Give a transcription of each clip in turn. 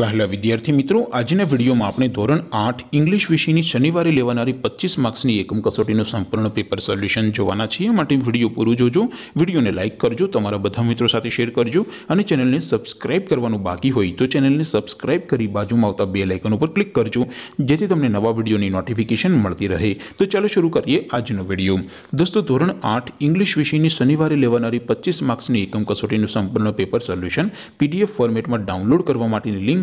વહેલા વિદ્યાર્થી મિત્રો આજના વિડીયોમાં આપણે ધોરણ આઠ ઇંગ્લિશ વિષયની શનિવારે લેવાનારી પચીસ માર્ક્સની એકમ કસોટીનું સંપૂર્ણ પેપર સોલ્યુશન જોવાના છીએ માટે વિડીયો પૂરું જોજો વિડીયોને લાઇક કરજો તમારા બધા મિત્રો સાથે શેર કરજો અને ચેનલને સબસ્ક્રાઇબ કરવાનું બાકી હોય તો ચેનલને સબસ્ક્રાઇબ કરી બાજુમાં આવતા બે લાઇકન ઉપર ક્લિક કરજો જેથી તમને નવા વિડીયોની નોટિફિકેશન મળતી રહે તો ચાલો શરૂ કરીએ આજનો વિડીયો દોસ્તો ધોરણ આઠ ઇંગ્લિશ વિષયની શનિવારે લેવાનારી પચીસ માર્ક્સની એકમ કસોટીનું સંપૂર્ણ પેપર સોલ્યુશન પીડીએફ ફોર્મેટમાં ડાઉનલોડ કરવા માટેની લિંક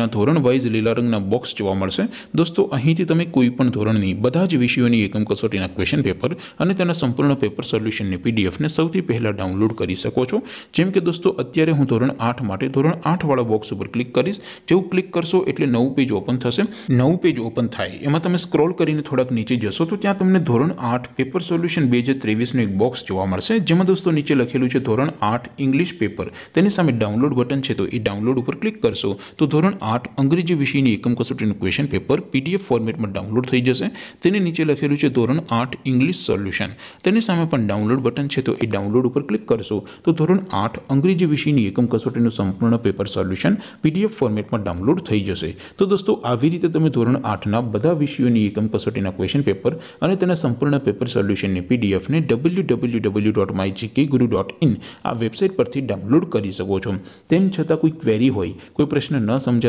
ના ધોરણ વાઇઝ લીલરંગના બોક્સ જોવા મળશે દોસ્તો અહીંથી તમે કોઈ પણ ધોરણની બધા જ વિષયોની એકમ કસોટીના ક્વેશ્ચન પેપર અને તેના સંપૂર્ણનો પેપર સોલ્યુશનની પીડીએફ ને સૌથી પહેલા ડાઉનલોડ કરી શકો છો જેમ કે દોસ્તો અત્યારે હું ધોરણ 8 માટે ધોરણ 8 વાળો બોક્સ ઉપર ક્લિક કરશો જેઉ ક્લિક કરશો એટલે નવું પેજ ઓપન થશે નવું પેજ ઓપન થાય એમાં તમે સ્ક્રોલ કરીને થોડક નીચે જશો તો ત્યાં તમને ધોરણ 8 પેપર સોલ્યુશન 2023 નો એક બોક્સ જોવા મળશે જેમ કે દોસ્તો નીચે લખેલું છે ધોરણ 8 ઇંગ્લિશ પેપર તેની સાથે ડાઉનલોડ બટન છે તો ઈ ડાઉનલોડ ઉપર ક્લિક કરશો તો ધોરણ આઠ અંગ્રેજી વિષયની એકમ કસોટીનું ક્વેશ્ચન પેપર પીડીએફ ફોર્મેટમાં ડાઉનલોડ થઈ જશે તેની નીચે લખેલું છે ધોરણ આઠ ઇંગ્લિશ સોલ્યુશન તેની સામે પણ ડાઉનલોડ બટન છે તો એ ડાઉનલોડ ઉપર ક્લિક કરશો તો ધોરણ આઠ અંગ્રેજી વિષયની એકમ કસોટીનું સંપૂર્ણ પેપર સોલ્યુશન પીડીએફ ફોર્મેટમાં ડાઉનલોડ થઈ જશે તો દોસ્તો આવી રીતે તમે ધોરણ આઠના બધા વિષયોની એકમ કસોટીના ક્વેશ્ચન પેપર અને તેના સંપૂર્ણ પેપર સોલ્યુશનની પીડીએફને W W W dot my GK guru dot in આ વેબસાઇટ પરથી ડાઉનલોડ કરી શકો છો તેમ છતાં કોઈ ક્વેરી હોય કોઈ પ્રશ્ન ન સમજાય